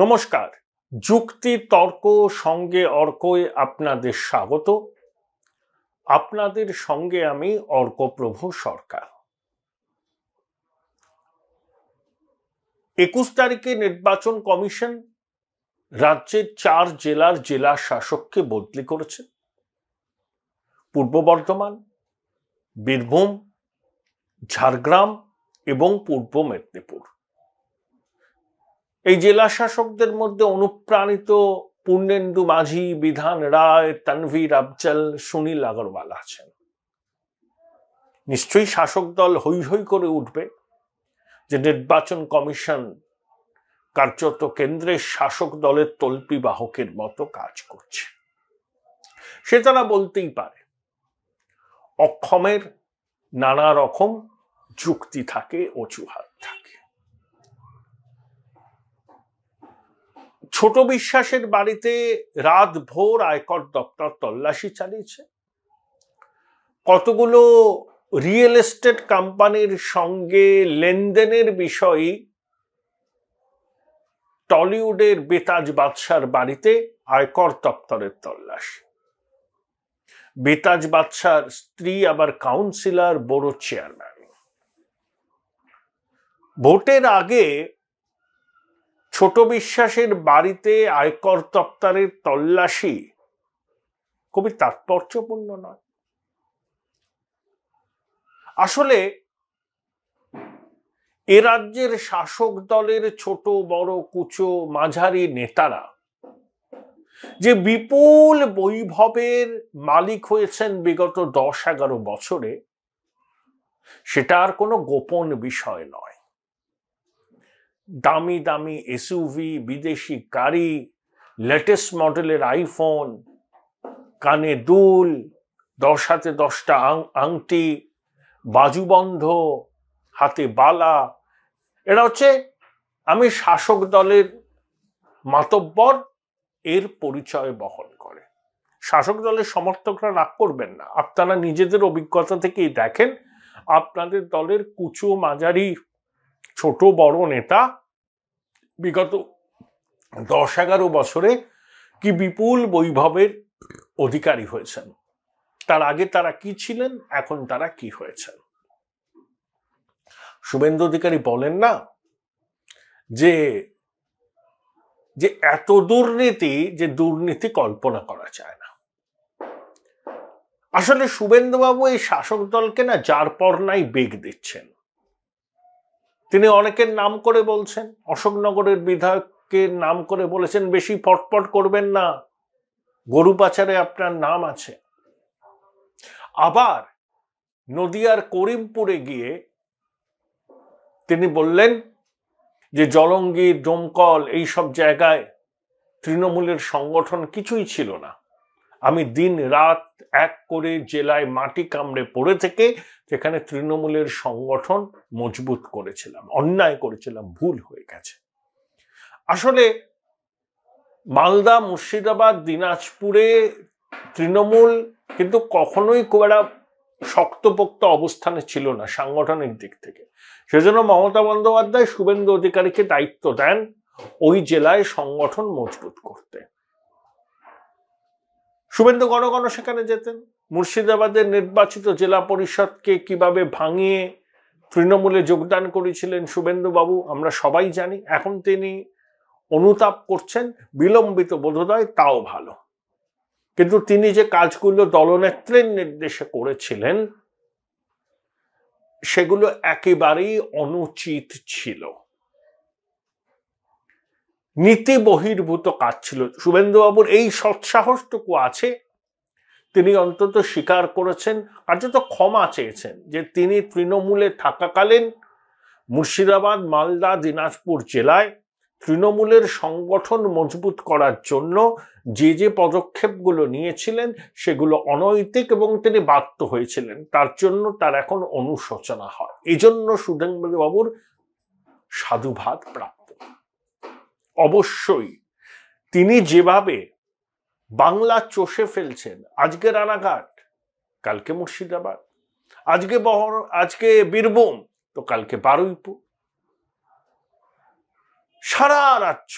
নমস্কার যুক্তি তর্ক সঙ্গে অর্কয় আপনাদের স্বাগত আপনাদের সঙ্গে আমি অর্কপ্রভু সরকার একুশ তারিখে নির্বাচন কমিশন রাজ্যের চার জেলার জেলা শাসককে বদলি করেছে পূর্ব বর্ধমান বীরভূম ঝাড়গ্রাম এবং পূর্ব মেদিনীপুর এই জেলা শাসকদের মধ্যে অনুপ্রাণিত পূর্ণেন্দু মাঝি বিধান রায় তানভীর আফজাল সুনীল আগরওয়াল আছেন নিশ্চয়ই শাসক দল হৈ হৈ করে উঠবে যে নির্বাচন কমিশন কার্যত কেন্দ্রের শাসক দলের তল্পি বাহকের মতো কাজ করছে সে তারা বলতেই পারে অক্ষমের নানা রকম যুক্তি থাকে অজুহাত ছোট বিশ্বাসের বাড়িতে রাত ভোর আয়কর দপ্তর তল্লাশি চালিয়েছে কতগুলো রিয়েল এস্টেট কোম্পানির সঙ্গে লেনদেনের বিষয়ে টলিউডের বেতাজ বাদশার বাড়িতে আয়কর দপ্তরের তল্লাশ বেতাজ বাদশার স্ত্রী আবার কাউন্সিলর বড় চেয়ারম্যান ভোটের আগে ছোট বিশ্বাসের বাড়িতে আয়কর দপ্তরের তল্লাশি খুবই তাৎপর্যপূর্ণ নয় আসলে এ রাজ্যের শাসক দলের ছোট বড় কুচো মাঝারি নেতারা যে বিপুল বৈভবের মালিক হয়েছেন বিগত দশ এগারো বছরে সেটা আর কোনো গোপন বিষয় নয় দামি দামি এসইউভি বিদেশি গাড়ি লেটেস্ট মডেলের আইফোন কানে দুল দশ হাতে দশটা আংটি বাজুবন্ধ হাতে বালা এরা হচ্ছে আমি শাসক দলের মাতব্বর এর পরিচয় বহন করে শাসক দলের সমর্থকরা রাগ করবেন না আপনারা নিজেদের অভিজ্ঞতা থেকেই দেখেন আপনাদের দলের কুচু মাঝারি ছোট বড় নেতা বিগত দশ এগারো বছরে কি বিপুল বৈভবের অধিকারী হয়েছেন তার আগে তারা কি ছিলেন এখন তারা কি হয়েছেন শুভেন্দু অধিকারী বলেন না যে যে এত দুর্নীতি যে দুর্নীতি কল্পনা করা যায় না আসলে শুভেন্দুবাবু এই শাসক দলকে না যার পর নাই বেগ দিচ্ছেন তিনি অনেকের নাম করে বলছেন অশোকনগরের বিধায়ককে নাম করে বলেছেন বেশি পটপট করবেন না গরু পাচারে আপনার নাম আছে আবার নদিয়ার করিমপুরে গিয়ে তিনি বললেন যে জলঙ্গি ডোমকল এইসব জায়গায় তৃণমূলের সংগঠন কিছুই ছিল না আমি দিন রাত এক করে জেলায় মাটি কামড়ে পড়ে থেকে যেখানে তৃণমূলের সংগঠন মজবুত করেছিলাম অন্যায় করেছিলাম ভুল হয়ে গেছে আসলে মালদা মুর্শিদাবাদ দিনাজপুরে তৃণমূল কিন্তু কখনোই খুব একটা শক্তপোক্ত অবস্থানে ছিল না সাংগঠনিক দিক থেকে সেজন্য মমতা বন্দ্যোপাধ্যায় শুভেন্দু অধিকারীকে দায়িত্ব দেন ওই জেলায় সংগঠন মজবুত করতে শুভেন্দু গণগণ সেখানে যেতেন মুর্শিদাবাদের নির্বাচিত জেলা পরিষদকে কিভাবে ভাঙিয়ে তৃণমূলে যোগদান করেছিলেন শুভেন্দুবাবু আমরা সবাই জানি এখন তিনি অনুতাপ করছেন বিলম্বিত বোধোদয় তাও ভালো কিন্তু তিনি যে কাজগুলো দলনেত্রের নির্দেশে করেছিলেন সেগুলো একেবারেই অনুচিত ছিল নীতি বহির্ভূত কাজ ছিল শুভেন্দুবাবুর এই সৎসাহসটুকু আছে তিনি অন্তত স্বীকার করেছেন আর যত ক্ষমা চেয়েছেন যে তিনি তৃণমূলে থাকাকালীন মুর্শিদাবাদ মালদা দিনাজপুর জেলায় তৃণমূলের সংগঠন মজবুত করার জন্য যে যে পদক্ষেপগুলো নিয়েছিলেন সেগুলো অনৈতিক এবং তিনি বাধ্য হয়েছিলেন তার জন্য তার এখন অনুশোচনা হয় এই জন্য সুধেন্দ্রবাবুর সাধুভাত প্রাপ্য অবশ্যই তিনি যেভাবে বাংলা চষে ফেলছেন আজকে রানাঘাট কালকে মুর্শিদাবাদ আজকে বহর আজকে বীরভূম তো কালকে বারুইপুর সারা রাজ্য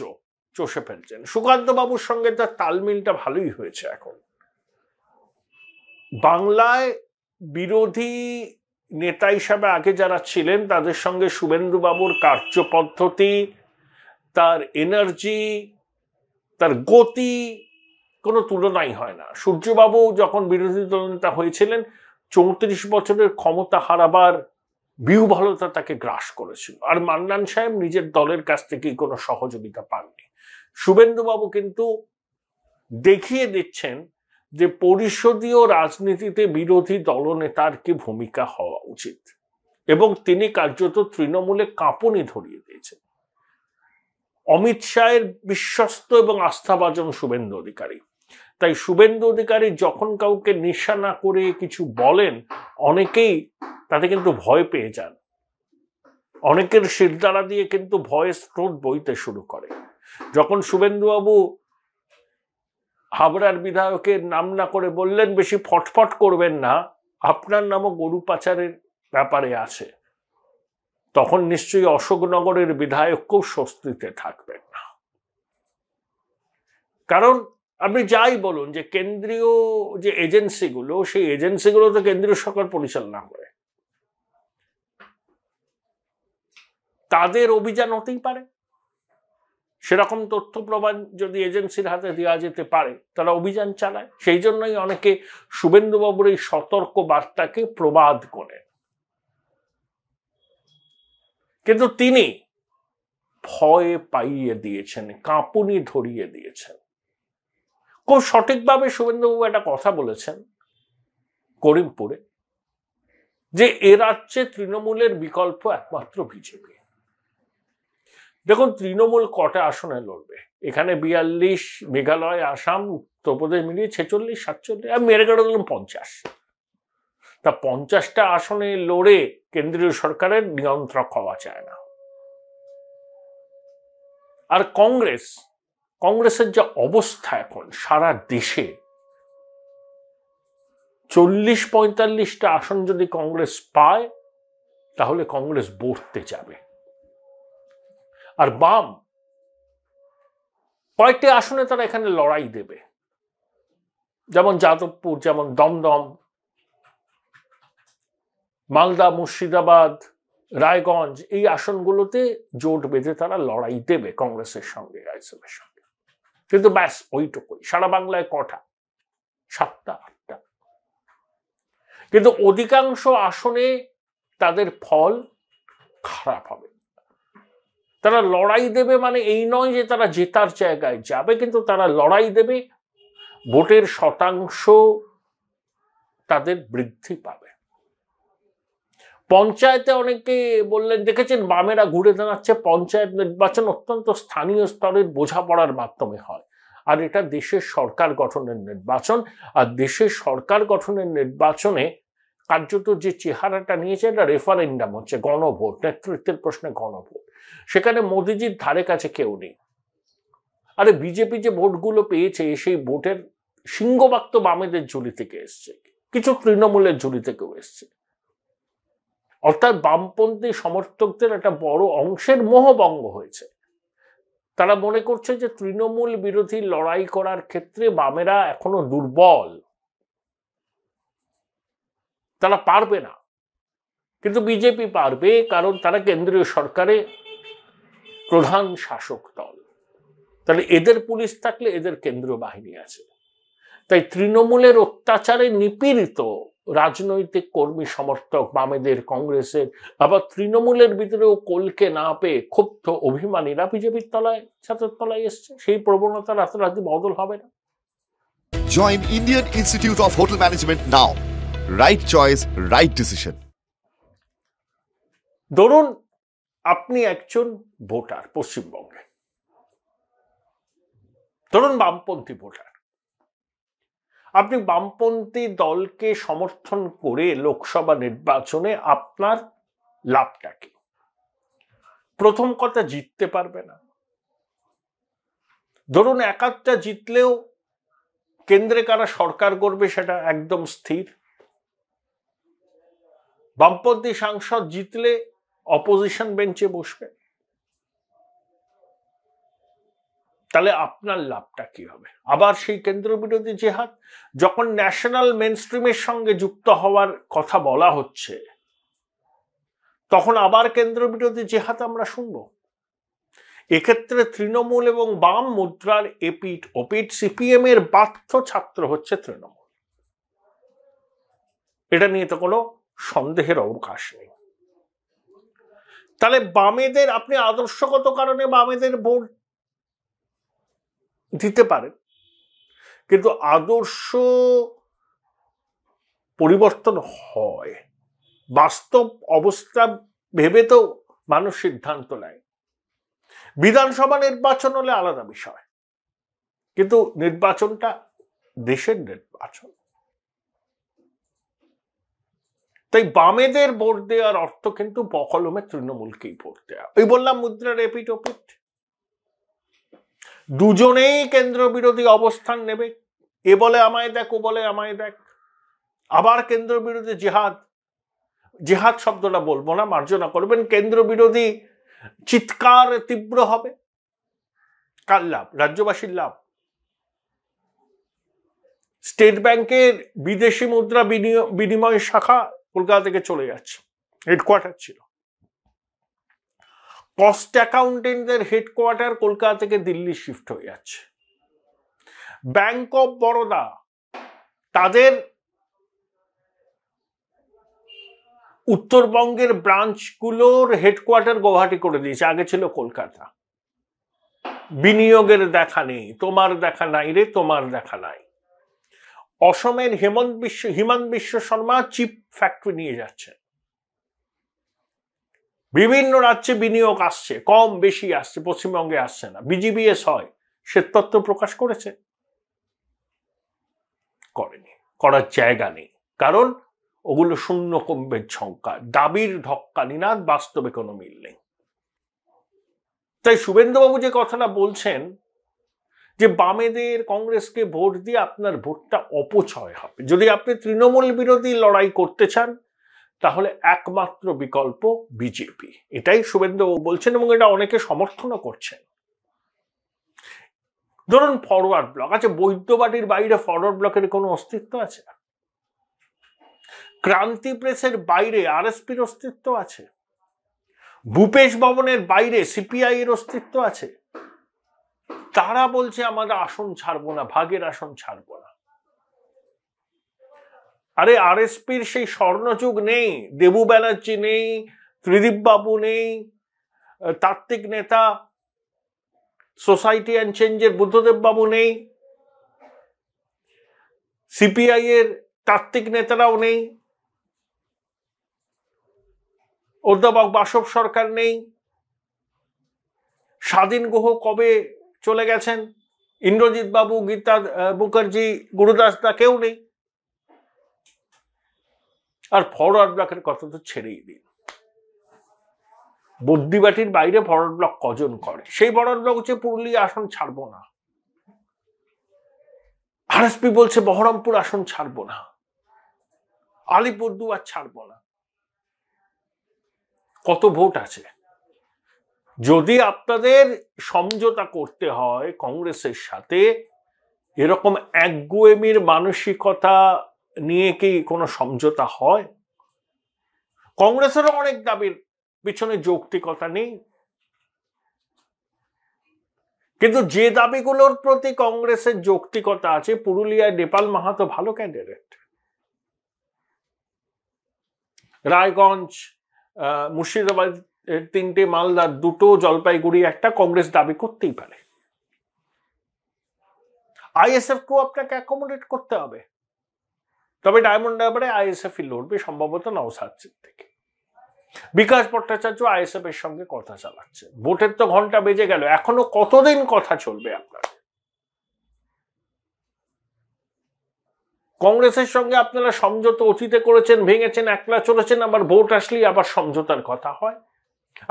চষে ফেলছেন সুকান্তবাবুর সঙ্গে তার তালমিলটা ভালোই হয়েছে এখন বাংলায় বিরোধী নেতা হিসাবে আগে যারা ছিলেন তাদের সঙ্গে শুভেন্দুবাবুর কার্যপদ্ধতি তার এনার্জি তার গতি কোনো তুলনাই হয় না সূর্যবাবু যখন বিরোধী দলনেতা হয়েছিলেন চৌত্রিশ বছরের ক্ষমতা হারাবার বিহবলতা তাকে গ্রাস করেছিল আর মান্নান সাহেব নিজের দলের কাছ থেকে কোনো সহযোগিতা পাননি শুভেন্দুবাবু কিন্তু দেখিয়ে দিচ্ছেন যে পরিষদীয় রাজনীতিতে বিরোধী দলনেতার কি ভূমিকা হওয়া উচিত এবং তিনি কার্যত তৃণমূলে কাঁপনি ধরিয়ে দিয়েছেন অমিত শাহের বিশ্বস্ত এবং আস্থাভাজন শুভেন্দু অধিকারী তাই শুভেন্দু অধিকারী যখন কাউকে নিশানা করে কিছু বলেন অনেকেই তাতে কিন্তু ভয় পেয়ে যান অনেকের শিরদারা দিয়ে কিন্তু ভয়ে স্রোত বইতে শুরু করে যখন শুভেন্দুবাবু হাবড়ার বিধায়কের নাম না করে বললেন বেশি ফটফট করবেন না আপনার নামও গরু পাচারের ব্যাপারে আছে তখন নিশ্চয়ই অশোকনগরের বিধায়ককেও স্বস্তিতে থাকবেন না কারণ আপনি যাই বলুন যে কেন্দ্রীয় যে এজেন্সিগুলো সেই এজেন্সিগুলো তো কেন্দ্রীয় সরকার পরিচালনা করে তাদের অভিযান হতেই পারে সেরকম তথ্য প্রমাণ যদি এজেন্সির হাতে দেওয়া যেতে পারে তারা অভিযান চালায় সেই জন্যই অনেকে শুভেন্দুবাবুর এই সতর্ক বার্তাকে প্রবাদ করে কিন্তু তিনি ভয় পাইয়ে দিয়েছেন কাঁপুনি ধরিয়ে দিয়েছেন খুব সঠিকভাবে শুভেন্দুবাবু একটা কথা বলেছেন করিমপুরে যে এ রাজ্যে তৃণমূলের বিকল্প একমাত্র বিজেপি দেখুন তৃণমূল কটা আসনে লড়বে এখানে বিয়াল্লিশ মেঘালয় আসাম উত্তরপ্রদেশ মিলিয়ে ছেচল্লিশ সাতচল্লিশ আর মেরে গেল পঞ্চাশ তা পঞ্চাশটা আসনে লড়ে কেন্দ্রীয় সরকারের নিয়ন্ত্রক হওয়া চায় না আর কংগ্রেস কংগ্রেসের যে অবস্থা এখন সারা দেশে চল্লিশ পঁয়তাল্লিশটা আসন যদি কংগ্রেস পায় তাহলে কংগ্রেস বর্তে যাবে আর বাম কয়েকটি আসনে তারা এখানে লড়াই দেবে যেমন যাদবপুর যেমন দমদম মালদা মুর্শিদাবাদ রায়গঞ্জ এই আসনগুলোতে জোট বেঁধে তারা লড়াই দেবে কংগ্রেসের সঙ্গে আইসোলেশন কিন্তু ব্যাস ওইটুকুই সারা বাংলায় কটা সাতটা আটটা কিন্তু অধিকাংশ আসনে তাদের ফল খারাপ হবে তারা লড়াই দেবে মানে এই নয় যে তারা জেতার জায়গায় যাবে কিন্তু তারা লড়াই দেবে ভোটের শতাংশ তাদের বৃদ্ধি পাবে পঞ্চায়েতে অনেকে বললেন দেখেছেন বামেরা ঘুরে দাঁড়াচ্ছে পঞ্চায়েত নির্বাচন অত্যন্ত স্থানীয় স্তরের বোঝাপড়ার মাধ্যমে হয় আর এটা দেশের সরকার গঠনের নির্বাচন আর দেশের সরকার গঠনের নির্বাচনে কার্যত যে চেহারাটা নিয়েছে এটা রেফারেন্ডাম হচ্ছে গণভোট নেতৃত্বের প্রশ্নে গণভোট সেখানে মোদিজির ধারে কাছে কেউ নেই আরে বিজেপি যে ভোটগুলো পেয়েছে সেই ভোটের সিংহবাক্ত বামেদের ঝুলি থেকে এসছে কিছু তৃণমূলের ঝুলি থেকেও এসছে অর্থাৎ বামপন্থী সমর্থকদের একটা বড় অংশের মোহভঙ্গ হয়েছে তারা মনে করছে যে তৃণমূল বিরোধী লড়াই করার ক্ষেত্রে বামেরা এখনো দুর্বল তারা পারবে না কিন্তু বিজেপি পারবে কারণ তারা কেন্দ্রীয় সরকারে প্রধান শাসক দল তাহলে এদের পুলিশ থাকলে এদের কেন্দ্রীয় বাহিনী আছে তাই তৃণমূলের অত্যাচারে নিপীড়িত রাজনৈতিক কর্মী সমর্থক বামেদের কংগ্রেসের আবার তৃণমূলের ভিতরেও কলকে না পেয়ে ক্ষুব্ধ অভিমানীরা বিজেপির তলায় ছাত্রের তলায় এসছে সেই প্রবণতা রাতারাতি বদল হবে না join Indian Institute of Hotel Management now right choice right decision ধরুন আপনি একজন ভোটার পশ্চিমবঙ্গে ধরুন বামপন্থী ভোটার আপনি বামপন্থী দলকে সমর্থন করে লোকসভা নির্বাচনে আপনার লাভটাকে প্রথম কথা জিততে পারবে না ধরুন একাধটা জিতলেও কেন্দ্রে কারা সরকার করবে সেটা একদম স্থির বামপন্থী সাংসদ জিতলে অপোজিশন বেঞ্চে বসবে তাহলে আপনার লাভটা কি হবে আবার সেই কেন্দ্র বিরোধী জেহাদ যখন ন্যাশনাল মেনস্ট্রিমের সঙ্গে যুক্ত হওয়ার কথা বলা হচ্ছে তখন আবার কেন্দ্র বিরোধী জেহাদ আমরা শুনব এক্ষেত্রে তৃণমূল এবং বাম মুদ্রার এপিট ওপিট সিপিএম এর বাধ্য ছাত্র হচ্ছে তৃণমূল এটা নিয়ে তো কোনো সন্দেহের অবকাশ নেই তাহলে বামেদের আপনি আদর্শগত কারণে বামেদের ভোট দিতে পারেন কিন্তু আদর্শ পরিবর্তন হয় বাস্তব অবস্থা ভেবে তো মানুষ সিদ্ধান্ত নেয় বিধানসভা নির্বাচন হলে আলাদা বিষয় কিন্তু নির্বাচনটা দেশের নির্বাচন তাই বামেদের ভোট দেওয়ার অর্থ কিন্তু বকলমে তৃণমূলকেই ভোট দেওয়া ওই বললাম মুদ্রার এপিটোপিট দুজনেই কেন্দ্র বিরোধী অবস্থান নেবে এ বলে আমায় দেখ ও বলে আমায় দেখ আবার কেন্দ্র বিরোধী জেহাদ জেহাদ শব্দটা বলবো না মার্জনা করবেন কেন্দ্র বিরোধী চিৎকার তীব্র হবে কার লাভ রাজ্যবাসীর লাভ স্টেট ব্যাংকের বিদেশি মুদ্রা বিনিময় শাখা কলকাতা থেকে চলে যাচ্ছে হেডকোয়ার্টার ছিল কস্ট অ্যাকাউন্টেন্টদের হেডকোয়ার্টার কলকাতা থেকে দিল্লি শিফট হয়ে যাচ্ছে ব্যাংক অফ বরোদা তাদের উত্তরবঙ্গের ব্রাঞ্চগুলোর হেডকোয়ার্টার গৌহাটি করে দিয়েছে আগে ছিল কলকাতা বিনিয়োগের দেখা নেই তোমার দেখা নাই রে তোমার দেখা নাই অসমের হেমন্ত বিশ্ব হিমন্ত বিশ্ব শর্মা চিপ ফ্যাক্টরি নিয়ে যাচ্ছেন বিভিন্ন রাজ্যে বিনিয়োগ আসছে কম বেশি আসছে পশ্চিমবঙ্গে আসছে না বিজিবিএস হয় সে তত্ত্ব প্রকাশ করেছে করেনি করার জায়গা নেই কারণ ওগুলো শূন্য কম্বের ঝঙ্কা দাবির ধক্কা নিনাদ বাস্তবে কোনো মিল নেই তাই শুভেন্দুবাবু যে কথাটা বলছেন যে বামেদের কংগ্রেসকে ভোট দিয়ে আপনার ভোটটা অপচয় হবে যদি আপনি তৃণমূল বিরোধী লড়াই করতে চান তাহলে একমাত্র বিকল্প বিজেপি এটাই শুভেন্দু বলছেন এবং এটা অনেকে সমর্থনও করছেন ধরুন ফরওয়ার্ড ব্লক আছে বৈদ্যবাটির বাইরে ফরওয়ার্ড ব্লকের কোনো অস্তিত্ব আছে ক্রান্তি প্রেসের বাইরে আরএসপির অস্তিত্ব আছে ভূপেশ ভবনের বাইরে সিপিআই এর অস্তিত্ব আছে তারা বলছে আমাদের আসন ছাড়বো না ভাগের আসন ছাড়বো না আরে আর পির সেই স্বর্ণযুগ নেই দেবু ব্যানার্জি নেই ত্রিদীপবাবু নেই তাত্ত্বিক নেতা সোসাইটি অ্যান্ড চেঞ্জের বুদ্ধদেববাবু নেই সিপিআই এর তাত্ত্বিক নেতারাও নেই অধ্যাপক বাসব সরকার নেই স্বাধীন গ্রহ কবে চলে গেছেন ইন্দ্রজিৎ বাবু গীতা মুখার্জি গুরুদাস দা কেউ নেই আর ফরওয়ার্ড ব্লকের কথা তো ছেড়েই দিন বুদ্ধিবাটির বাইরে ফরওয়ার্ড ব্লক কজন করে সেই ফরওয়ার্ড ব্লক হচ্ছে পুরুলিয়া আসন ছাড়বো না আরএসপি বলছে বহরমপুর আসন ছাড়বো না আলিপুরদুয়ার ছাড়বো না কত ভোট আছে যদি আপনাদের সমঝোতা করতে হয় কংগ্রেসের সাথে এরকম একগুয়েমির মানসিকতা নিয়ে কি কোনো সমঝোতা হয় কংগ্রেসেরও অনেক দাবির পিছনে যৌক্তিকতা নেই কিন্তু যে দাবিগুলোর প্রতি কংগ্রেসের যৌক্তিকতা আছে পুরুলিয়ায় নেপাল মাহাতো ভালো ক্যান্ডিডেট রায়গঞ্জ মুর্শিদাবাদ তিনটে মালদা দুটো জলপাইগুড়ি একটা কংগ্রেস দাবি করতেই পারে আইএসএফকেও আপনাকে অ্যাকোমোডেট করতে হবে তবে ডায়মন্ড হারবারে আইএসএফই লড়বে সম্ভবত নওসাদজির থেকে বিকাশ ভট্টাচার্য আইএসএফ এর সঙ্গে কথা চালাচ্ছে ভোটের তো ঘন্টা বেজে গেল এখনো কতদিন কথা চলবে আপনার কংগ্রেসের সঙ্গে আপনারা সমঝোতা অতীতে করেছেন ভেঙেছেন একলা চলেছেন আবার ভোট আসলেই আবার সমঝোতার কথা হয়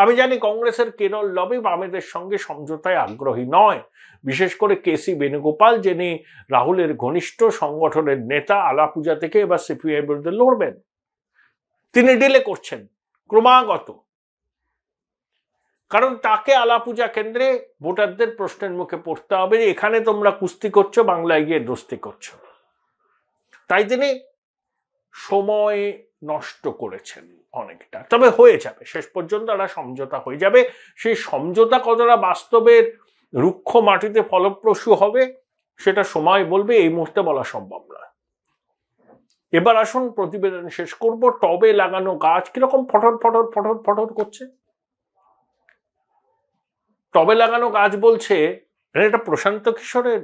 আমি জানি কংগ্রেসের কেরল লবি বামেদের সঙ্গে সমঝোতায় আগ্রহী নয় বিশেষ করে কেসি বেণুগোপাল যিনি রাহুলের ঘনিষ্ঠ সংগঠনের নেতা আলাপূজা থেকে এবার সিপিআই বিরুদ্ধে লড়বেন তিনি ডিলে করছেন ক্রমাগত কারণ তাকে আলাপূজা কেন্দ্রে ভোটারদের প্রশ্নের মুখে পড়তে হবে যে এখানে তোমরা কুস্তি করছো বাংলায় গিয়ে দোস্তি করছো তাই তিনি সময় নষ্ট করেছেন অনেকটা তবে হয়ে যাবে শেষ পর্যন্ত একটা সমঝোতা হয়ে যাবে সেই সমঝোতা কতটা বাস্তবের রুক্ষ মাটিতে ফলপ্রসূ হবে সেটা সময় বলবে এই মুহূর্তে বলা সম্ভব নয় এবার আসুন প্রতিবেদন শেষ করব টবে লাগানো গাছ কিরকম ফটর ফটর ফটর ফটর করছে টবে লাগানো গাছ বলছে এটা প্রশান্ত কিশোরের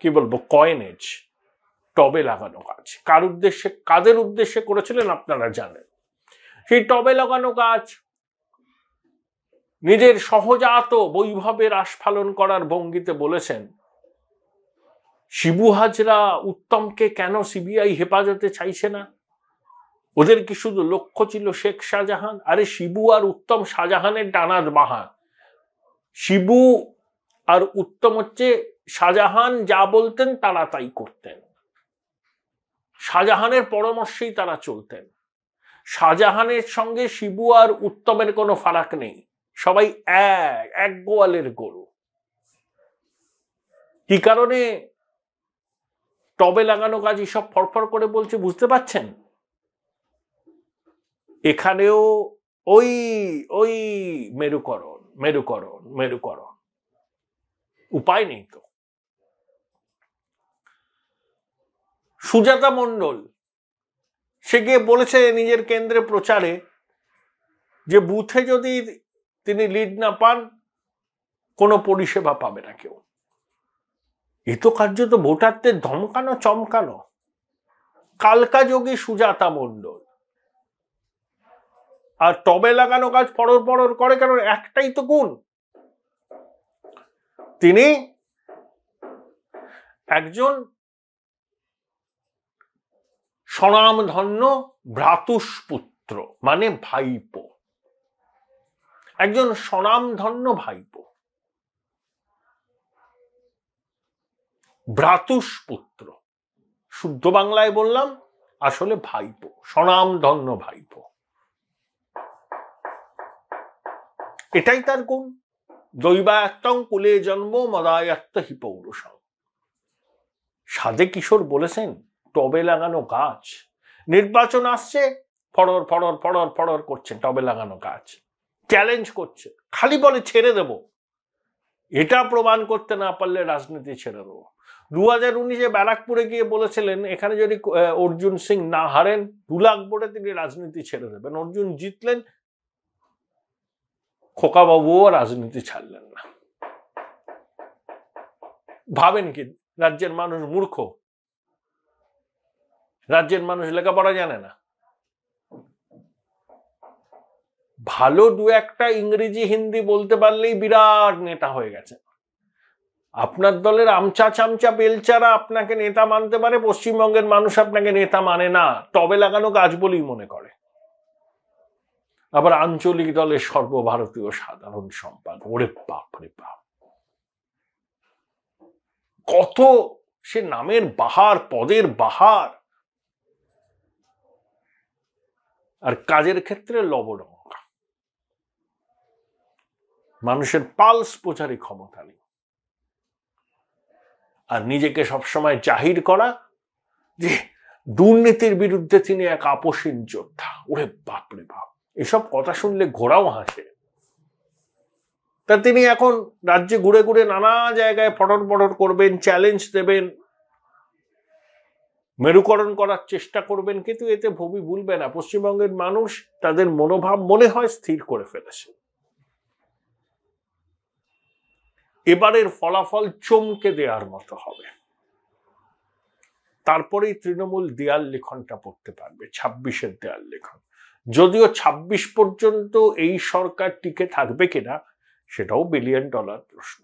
কি বলবো কয়েনেজ টবে লাগানো গাছ কার উদ্দেশ্যে কাদের উদ্দেশ্যে করেছিলেন আপনারা জানেন সেই টবে লাগানো গাছ নিজের সহজাত বৈভবের আস্ফালন করার ভঙ্গিতে বলেছেন শিবু হাজরা উত্তমকে কেন সিবিআই হেফাজতে চাইছে না ওদের কি শুধু লক্ষ্য ছিল শেখ শাহজাহান আরে শিবু আর উত্তম শাহজাহানের ডানার বাহা শিবু আর উত্তম হচ্ছে শাহজাহান যা বলতেন তারা তাই করতেন শাহজাহানের পরামর্শেই তারা চলতেন শাহজাহানের সঙ্গে শিবু আর উত্তমের কোনো ফারাক নেই সবাই এক এক গোয়ালের গরু কি কারণে টবে লাগানো গাছ এসব ফরফর করে বলছে বুঝতে পাচ্ছেন এখানেও ওই ওই মেরুকরণ মেরুকরণ মেরুকরণ উপায় নেই তো সুজাতা মণ্ডল সে গিয়ে বলেছে নিজের কেন্দ্রে প্রচারে যে বুথে যদি তিনি লিড না পান কোনো পরিষেবা পাবে না কেউ এ তো ভোটারদের ধমকানো চমকানো কালকাযোগী সুজাতা মণ্ডল আর টবে লাগানো কাজ পরর পরর করে কারণ একটাই তো গুণ তিনি একজন স্বনামধন্য ভ্রাতুষ্পুত্র মানে ভাইপো একজন স্বনামধন্য ভাইপো ভ্রাতুষ্পুত্র শুদ্ধ বাংলায় বললাম আসলে ভাইপো স্বনামধন্য ভাইপো এটাই তার গুণ দৈবায়ত্তং কুলে জন্ম মদায়ত্ত হিপৌরুষ সাদে কিশোর বলেছেন টবে লাগানো গাছ নির্বাচন আসছে ফড়র ফড়র ফড়র ফড়র করছে টবে লাগানো গাছ চ্যালেঞ্জ করছে খালি বলে ছেড়ে দেব এটা প্রমাণ করতে না পারলে রাজনীতি ছেড়ে দেবো দু হাজার উনিশে ব্যারাকপুরে গিয়ে বলেছিলেন এখানে যদি অর্জুন সিং না হারেন দু লাখ ভোটে তিনি রাজনীতি ছেড়ে দেবেন অর্জুন জিতলেন খোকাবাবুও রাজনীতি ছাড়লেন না ভাবেন কি রাজ্যের মানুষ মূর্খ রাজ্যের মানুষ লেখাপড়া জানে না ভালো দু একটা ইংরেজি হিন্দি বলতে পারলেই বিরাট নেতা হয়ে গেছে আপনার দলের আমচা চামচা বেলচারা আপনাকে নেতা মানতে পারে পশ্চিমবঙ্গের মানুষ আপনাকে নেতা মানে না তবে লাগানো কাজ বলেই মনে করে আবার আঞ্চলিক দলের সর্বভারতীয় সাধারণ সম্পাদক ওরে বাপ রে বাপ কত সে নামের বাহার পদের বাহার আর কাজের ক্ষেত্রে লবণঙ্কা মানুষের পালস প্রচারে ক্ষমতা নেই আর নিজেকে সবসময় জাহির করা যে দুর্নীতির বিরুদ্ধে তিনি এক আপসীন যোদ্ধা ওরে বাপরে বাপ এসব কথা শুনলে ঘোড়াও হাসে তা তিনি এখন রাজ্যে ঘুরে ঘুরে নানা জায়গায় ফটর পটন করবেন চ্যালেঞ্জ দেবেন মেরুকরণ করার চেষ্টা করবেন কিন্তু এতে ভবি ভুলবে না পশ্চিমবঙ্গের মানুষ তাদের মনোভাব মনে হয় স্থির করে ফেলেছে এবারের ফলাফল চমকে দেওয়ার মতো হবে তারপরেই তৃণমূল দেয়াল লেখনটা পড়তে পারবে ছাব্বিশের দেয়াল লেখন যদিও ২৬ পর্যন্ত এই সরকার টিকে থাকবে কিনা সেটাও বিলিয়ন ডলার প্রশ্ন